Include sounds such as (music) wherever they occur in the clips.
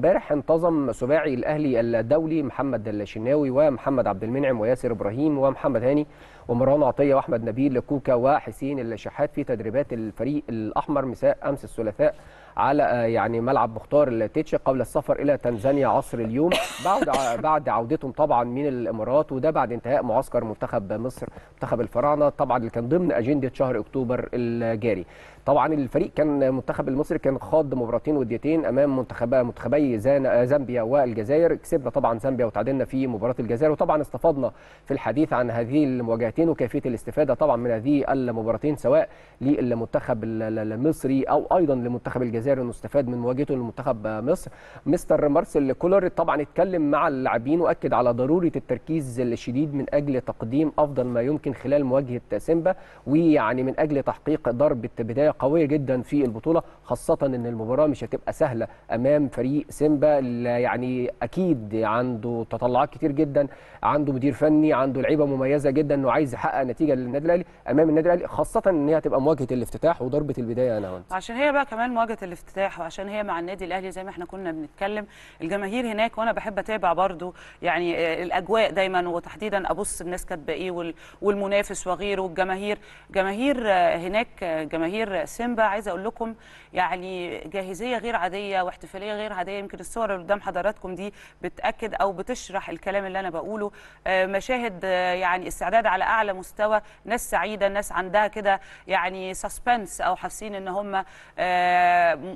امبارح انتظم سباعي الاهلي الدولي محمد الشناوي ومحمد عبد المنعم وياسر ابراهيم ومحمد هاني ومروان عطيه واحمد نبيل كوكا وحسين الشحات في تدريبات الفريق الاحمر مساء امس الثلاثاء على آه، يعني ملعب مختار التيتش قبل السفر الى تنزانيا عصر اليوم بعد (laughs) بعد عودتهم طبعا من الامارات وده بعد انتهاء معسكر منتخب مصر منتخب الفراعنه طبعا اللي كان ضمن اجنده شهر اكتوبر الجاري طبعا الفريق كان المنتخب آه، المصري كان خاض مباراتين وديتين امام منتخب آه، منتخبي زامبيا والجزائر كسبنا طبعا زامبيا وتعادلنا في مباراه الجزائر وطبعا استفضنا في الحديث عن هذه المواجهتين وكيفيه الاستفاده طبعا من هذه المباراتين سواء للمنتخب المصري او ايضا لمنتخب الجزائر الجزائر انه استفاد من مواجهته لمنتخب مصر مستر مارسيل كولر طبعا اتكلم مع اللاعبين واكد على ضروره التركيز الشديد من اجل تقديم افضل ما يمكن خلال مواجهه سيمبا ويعني من اجل تحقيق ضربه بدايه قويه جدا في البطوله خاصه ان المباراه مش هتبقى سهله امام فريق سيمبا يعني اكيد عنده تطلعات كتير جدا عنده مدير فني عنده لعيبه مميزه جدا انه عايز يحقق نتيجه للنادي الاهلي امام النادي الاهلي خاصه ان هي هتبقى مواجهه الافتتاح وضربه البدايه انا وانت عشان هي بقى كمان مواجهه الافتتاح وعشان هي مع النادي الاهلي زي ما احنا كنا بنتكلم الجماهير هناك وانا بحب اتابع برضو يعني آه، الاجواء دايما وتحديدا ابص الناس كاتبه ايه والمنافس وغيره والجماهير جماهير آه، هناك آه، جماهير سيمبا عايزه اقول لكم يعني جاهزيه غير عاديه واحتفاليه غير عاديه يمكن الصور اللي قدام حضراتكم دي بتاكد او بتشرح الكلام اللي انا بقوله مشاهد يعني استعداد على اعلى مستوى ناس سعيده ناس عندها كده يعني سسبنس او حاسين ان هم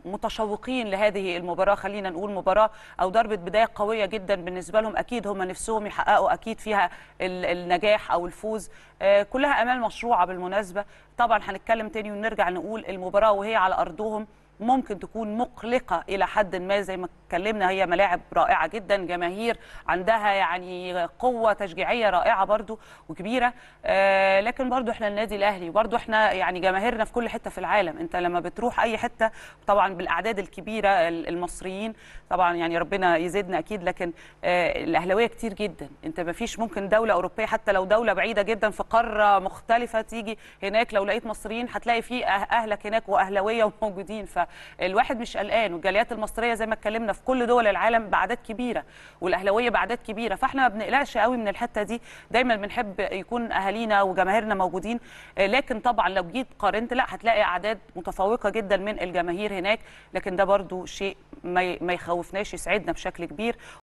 متشوقين لهذه المباراه خلينا نقول مباراه او ضربه بدايه قويه جدا بالنسبه لهم اكيد هم نفسهم يحققوا اكيد فيها النجاح او الفوز آه، كلها امال مشروعه بالمناسبه طبعا هنتكلم تاني ونرجع نقول المباراه وهي على ارضهم ممكن تكون مقلقة إلى حد ما زي ما اتكلمنا هي ملاعب رائعة جدا جماهير عندها يعني قوة تشجيعية رائعة برضو وكبيرة آه لكن برضو احنا النادي الأهلي برضو احنا يعني جماهيرنا في كل حتة في العالم انت لما بتروح أي حتة طبعا بالأعداد الكبيرة المصريين طبعا يعني ربنا يزيدنا أكيد لكن آه الأهلاوية كتير جدا انت ما فيش ممكن دولة أوروبية حتى لو دولة بعيدة جدا في قارة مختلفة تيجي هناك لو لقيت مصريين هتلاقي فيه أه-، أهلك هناك وأهلاوية (laughs) وموجودين ف فالواحد مش قلقان والجاليات المصريه زي ما اتكلمنا في كل دول العالم باعداد كبيره والاهلاويه باعداد كبيره فاحنا ما بنقلقش قوي من الحته دي دايما بنحب يكون اهالينا وجماهيرنا موجودين آه، لكن طبعا لو جيت قارنت لا هتلاقي اعداد متفوقه جدا من الجماهير هناك لكن ده برضو شيء ما يخوفناش يسعدنا بشكل كبير